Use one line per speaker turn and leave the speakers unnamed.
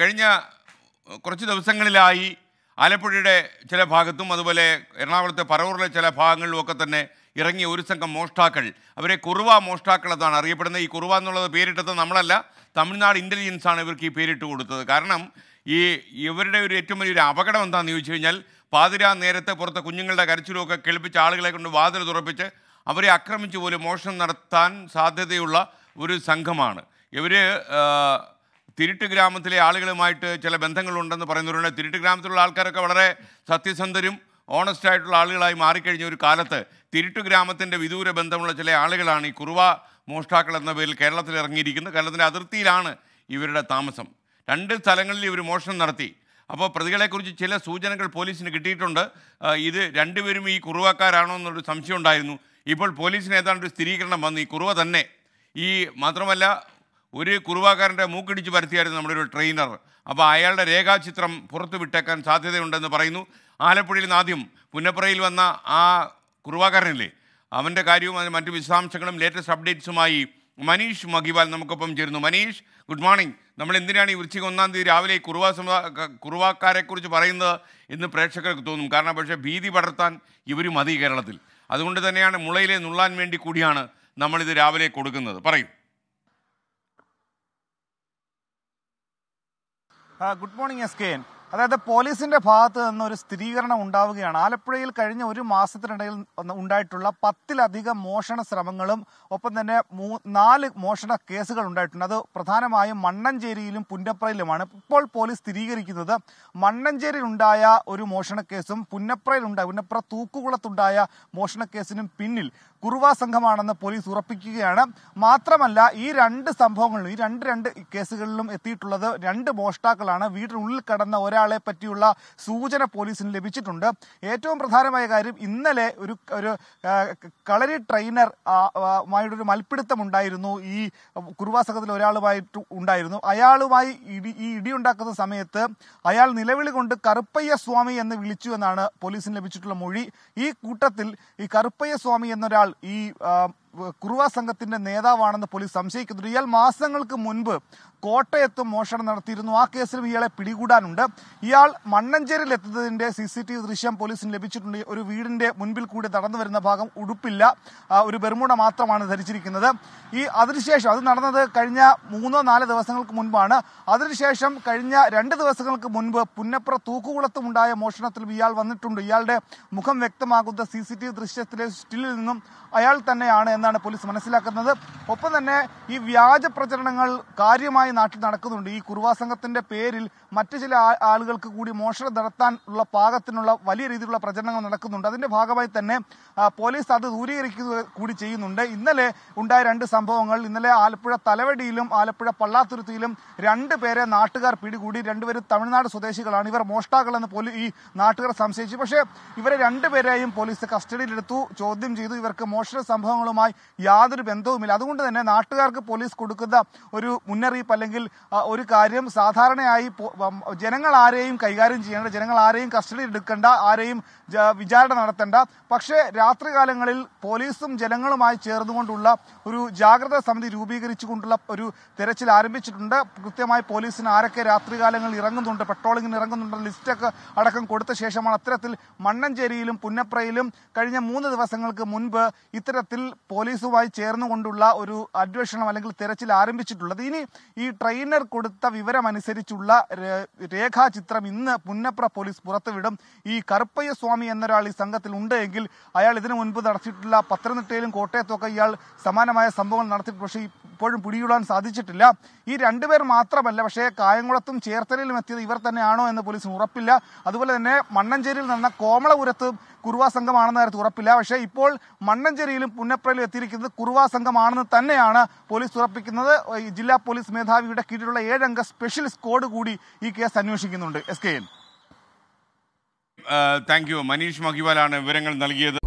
കഴിഞ്ഞ കുറച്ച് ദിവസങ്ങളിലായി ആലപ്പുഴയുടെ ചില ഭാഗത്തും അതുപോലെ എറണാകുളത്തെ പറവൂറിലെ ചില ഭാഗങ്ങളിലുമൊക്കെ തന്നെ ഇറങ്ങിയ ഒരു സംഘം മോഷ്ടാക്കൾ അവരെ കുറുവ മോഷ്ടാക്കൾ എന്നാണ് അറിയപ്പെടുന്നത് ഈ കുറുവ എന്നുള്ളത് പേരിട്ടത് നമ്മളല്ല തമിഴ്നാട് ഇൻ്റലിജൻസാണ് ഇവർക്ക് ഈ പേരിട്ട് കൊടുത്തത് കാരണം ഈ ഇവരുടെ ഒരു ഏറ്റവും വലിയൊരു അപകടം എന്താണെന്ന് ചോദിച്ചു കഴിഞ്ഞാൽ പാതിരാ നേരത്തെ പുറത്തെ കുഞ്ഞുങ്ങളുടെ കരച്ചിലുമൊക്കെ കേൾപ്പിച്ച് ആളുകളെ കൊണ്ട് വാതിൽ തുറപ്പിച്ച് അവരെ ആക്രമിച്ചു പോലും മോഷണം നടത്താൻ സാധ്യതയുള്ള ഒരു സംഘമാണ് ഇവർ തിരുട്ട് ഗ്രാമത്തിലെ ആളുകളുമായിട്ട് ചില ബന്ധങ്ങളുണ്ടെന്ന് പറയുന്നവരുണ്ട് തിരുട്ട് ഗ്രാമത്തിലുള്ള ആൾക്കാരൊക്കെ വളരെ സത്യസന്ധരും ഓണസ്റ്റ് ആയിട്ടുള്ള ആളുകളായി മാറിക്കഴിഞ്ഞ ഒരു കാലത്ത് തിരുട്ട് ഗ്രാമത്തിൻ്റെ വിദൂര ബന്ധമുള്ള ചില ആളുകളാണ് ഈ കുറുവ മോഷ്ടാക്കൾ എന്ന പേരിൽ കേരളത്തിൽ ഇറങ്ങിയിരിക്കുന്നത് കേരളത്തിൻ്റെ അതിർത്തിയിലാണ് ഇവരുടെ താമസം രണ്ട് സ്ഥലങ്ങളിൽ ഇവർ മോഷണം നടത്തി അപ്പോൾ പ്രതികളെക്കുറിച്ച് ചില സൂചനകൾ പോലീസിന് കിട്ടിയിട്ടുണ്ട് ഇത് രണ്ടുപേരും ഈ കുറുവക്കാരാണോ എന്നൊരു സംശയം ഉണ്ടായിരുന്നു ഇപ്പോൾ പോലീസിന് ഏതാണ്ട് സ്ഥിരീകരണം വന്നു ഈ കുറുവ തന്നെ ഈ മാത്രമല്ല ഒരു കുറുവാക്കാരൻ്റെ മൂക്കിടിച്ച് പരത്തിയായിരുന്നു നമ്മുടെ ഒരു ട്രെയിനർ അപ്പോൾ അയാളുടെ രേഖാചിത്രം പുറത്തു വിട്ടേക്കാൻ സാധ്യതയുണ്ടെന്ന് പറയുന്നു ആലപ്പുഴയിൽ നിന്ന് ആദ്യം പുന്നപ്പുറയിൽ വന്ന ആ കുറുവാക്കാരനല്ലേ അവൻ്റെ കാര്യവും അതിന് മറ്റു വിശദാംശങ്ങളും ലേറ്റസ്റ്റ് അപ്ഡേറ്റ്സുമായി മനീഷ് മഗിവാൽ നമുക്കൊപ്പം ചേരുന്നു മനീഷ് ഗുഡ് മോർണിംഗ് നമ്മൾ എന്തിനാണ് ഈ ഉച്ചയ്ക്ക് ഒന്നാം തീയതി രാവിലെ കുറുവാ സമുദാ കുറുവാക്കാരെക്കുറിച്ച് പറയുന്നത് എന്ന് പ്രേക്ഷകർക്ക് തോന്നും കാരണം പക്ഷേ ഭീതി പടർത്താൻ ഇവർ മതി കേരളത്തിൽ അതുകൊണ്ട് തന്നെയാണ് മുളയിലെ നുള്ളാൻ വേണ്ടി കൂടിയാണ് നമ്മളിത് രാവിലെ കൊടുക്കുന്നത് പറയും
Uh, good morning, SKN. അതായത് പോലീസിന്റെ ഭാഗത്ത് നിന്ന് ഒരു സ്ഥിരീകരണം ഉണ്ടാവുകയാണ് ആലപ്പുഴയിൽ കഴിഞ്ഞ ഒരു മാസത്തിനിടയിൽ ഉണ്ടായിട്ടുള്ള പത്തിലധികം മോഷണ ശ്രമങ്ങളും ഒപ്പം തന്നെ നാല് മോഷണ കേസുകൾ ഉണ്ടായിട്ടുണ്ട് അത് പ്രധാനമായും മണ്ണഞ്ചേരിയിലും പുന്നപ്രയിലുമാണ് ഇപ്പോൾ പോലീസ് സ്ഥിരീകരിക്കുന്നത് മണ്ണഞ്ചേരിയിൽ ഉണ്ടായ ഒരു മോഷണ കേസും പുന്നപ്രയിലുണ്ടായ പുന്നപ്ര തൂക്കുകുളത്തുണ്ടായ മോഷണ കേസിനും പിന്നിൽ കുറുവ സംഘമാണെന്ന് പോലീസ് ഉറപ്പിക്കുകയാണ് മാത്രമല്ല ഈ രണ്ട് സംഭവങ്ങളിലും ഈ രണ്ട് രണ്ട് കേസുകളിലും എത്തിയിട്ടുള്ളത് രണ്ട് മോഷ്ടാക്കളാണ് വീടിനുള്ളിൽ കടന്ന ഒരാൾ ഒരാളെ പറ്റിയുള്ള സൂചന പോലീസിന് ലഭിച്ചിട്ടുണ്ട് ഏറ്റവും പ്രധാനമായ കാര്യം ഇന്നലെ ഒരു ഒരു കളരി ട്രെയിനർ മായിട്ടൊരു മൽപ്പിടുത്തമുണ്ടായിരുന്നു ഈ കുറുവാസകത്തിൽ ഒരാളുമായിട്ട് ഉണ്ടായിരുന്നു അയാളുമായി ഇടി ഈ ഇടിയുണ്ടാക്കുന്ന സമയത്ത് അയാൾ നിലവിളി കൊണ്ട് കറുപ്പയ്യ സ്വാമി എന്ന് വിളിച്ചു എന്നാണ് പോലീസിന് ലഭിച്ചിട്ടുള്ള മൊഴി ഈ കൂട്ടത്തിൽ ഈ കറുപ്പയ്യ സ്വാമി എന്നൊരാൾ ഈ കുറുവ സംഘത്തിന്റെ നേതാവാണെന്ന് പോലീസ് സംശയിക്കുന്നുണ്ട് ഇയാൾ മാസങ്ങൾക്ക് മുൻപ് കോട്ടയത്ത് മോഷണം നടത്തിയിരുന്നു ആ കേസിലും ഇയാളെ പിടികൂടാനുണ്ട് ഇയാൾ മണ്ണഞ്ചേരിൽ എത്തുന്നതിന്റെ സി സി ടി വി ദൃശ്യം പോലീസിന് ലഭിച്ചിട്ടുണ്ട് ഒരു വീടിന്റെ മുൻപിൽ കൂടി നടന്നു വരുന്ന ഭാഗം ഉടുപ്പില്ല ഒരു ബെർമുട മാത്രമാണ് ധരിച്ചിരിക്കുന്നത് ഈ അതിനുശേഷം അത് നടന്നത് കഴിഞ്ഞ മൂന്നോ നാല് ദിവസങ്ങൾക്ക് മുൻപാണ് അതിനുശേഷം കഴിഞ്ഞ രണ്ട് ദിവസങ്ങൾക്ക് മുൻപ് പുന്നപ്ര തൂക്കുകുളത്തുമുണ്ടായ മോഷണത്തിലും ഇയാൾ വന്നിട്ടുണ്ട് ഇയാളുടെ മുഖം വ്യക്തമാകുന്ന സി സി ടി വി ദൃശ്യത്തിലെ സ്റ്റില്ലിൽ നിന്നും അയാൾ തന്നെയാണ് എന്ന് എന്നാണ് പോലീസ് മനസ്സിലാക്കുന്നത് ഒപ്പം തന്നെ ഈ വ്യാജ പ്രചരണങ്ങൾ കാര്യമായി നാട്ടിൽ നടക്കുന്നുണ്ട് ഈ കുറുവാ സംഘത്തിന്റെ പേരിൽ മറ്റു ചില ആളുകൾക്ക് കൂടി മോഷണം നടത്താൻ ഉള്ള പാകത്തിനുള്ള വലിയ രീതിയിലുള്ള പ്രചരണങ്ങൾ നടക്കുന്നുണ്ട് അതിന്റെ ഭാഗമായി തന്നെ പോലീസ് അത് ദൂരീകരിക്കുക കൂടി ചെയ്യുന്നുണ്ട് ഇന്നലെ ഉണ്ടായ രണ്ട് സംഭവങ്ങൾ ഇന്നലെ ആലപ്പുഴ തലവടിയിലും ആലപ്പുഴ പള്ളാത്തുരുത്തിയിലും രണ്ടു പേരെ നാട്ടുകാർ പിടികൂടി രണ്ടുപേരും തമിഴ്നാട് സ്വദേശികളാണ് ഇവർ മോഷ്ടാക്കളെന്ന് പോലീസ് ഈ നാട്ടുകാർ സംശയിച്ചു പക്ഷേ ഇവരെ രണ്ടുപേരെയും പോലീസ് കസ്റ്റഡിയിലെടുത്തു ചോദ്യം ചെയ്തു ഇവർക്ക് മോഷണ സംഭവങ്ങളുമായി യാതൊരു ബന്ധവുമില്ല അതുകൊണ്ട് തന്നെ നാട്ടുകാർക്ക് പോലീസ് കൊടുക്കുന്ന ഒരു മുന്നറിയിപ്പ് അല്ലെങ്കിൽ ഒരു കാര്യം സാധാരണയായി ജനങ്ങൾ ആരെയും കൈകാര്യം ചെയ്യേണ്ട ജനങ്ങൾ ആരെയും കസ്റ്റഡിയിൽ എടുക്കേണ്ട ആരെയും വിചാരണ നടത്തേണ്ട പക്ഷേ രാത്രികാലങ്ങളിൽ പോലീസും ജനങ്ങളുമായി ചേർന്നുകൊണ്ടുള്ള ഒരു ജാഗ്രത സമിതി രൂപീകരിച്ചുകൊണ്ടുള്ള ഒരു തെരച്ചിൽ ആരംഭിച്ചിട്ടുണ്ട് കൃത്യമായി പോലീസിന് ആരൊക്കെ രാത്രികാലങ്ങളിൽ ഇറങ്ങുന്നുണ്ട് പെട്രോളിങ്ങിന് ഇറങ്ങുന്നുണ്ട് ലിസ്റ്റൊക്കെ അടക്കം കൊടുത്ത ശേഷമാണ് അത്തരത്തിൽ മണ്ണഞ്ചേരിയിലും പുന്നപ്രയിലും കഴിഞ്ഞ മൂന്ന് ദിവസങ്ങൾക്ക് മുൻപ് ഇത്തരത്തിൽ പോലീസുമായി ചേർന്നുകൊണ്ടുള്ള ഒരു അന്വേഷണം അല്ലെങ്കിൽ തെരച്ചിൽ ആരംഭിച്ചിട്ടുള്ളത് ഇനി ഈ ട്രെയിനർ കൊടുത്ത വിവരമനുസരിച്ചുള്ള രേഖാചിത്രം ഇന്ന് പുന്നപ്ര പോലീസ് പുറത്തുവിടും ഈ കറുപ്പയ്യ സ്വാമി എന്നൊരാൾ ഈ സംഘത്തിൽ ഉണ്ട് എങ്കിൽ അയാൾ ഇതിനു മുൻപ് നടത്തിയിട്ടുള്ള പത്തനംതിട്ടയിലും കോട്ടയത്തും ഒക്കെ ഇയാൾ സമാനമായ സംഭവങ്ങൾ നടത്തിയിട്ടുണ്ട് പക്ഷേ ഇപ്പോഴും പിടികൂടാൻ സാധിച്ചിട്ടില്ല ഈ രണ്ടുപേർ മാത്രമല്ല പക്ഷേ കായംകുളത്തും ചേർത്തലയിലും എത്തിയത് ഇവർ തന്നെയാണോ എന്ന് പോലീസിന് ഉറപ്പില്ല അതുപോലെ തന്നെ മണ്ണഞ്ചേരിയിൽ നടന്ന കോമളപുരത്ത് കുറുവാ സംഘമാണെന്ന കാര്യത്തിൽ ഉറപ്പില്ല പക്ഷേ ഇപ്പോൾ മണ്ണഞ്ചേരിയിലും പുന്നപ്രയിലും എത്തിയിരിക്കുന്നത് കുറുവാ സംഘമാണെന്ന് തന്നെയാണ് പോലീസ് ഉറപ്പിക്കുന്നത് ജില്ലാ പോലീസ് മേധാവിയുടെ കീഴിലുള്ള ഏഴംഗ സ്പെഷ്യൽ സ്ക്വാഡ് കൂടി ഈ കേസ് അന്വേഷിക്കുന്നുണ്ട് S K N
thank uh, you Manish മഹിവാലാണ് വിവരങ്ങൾ നൽകിയത്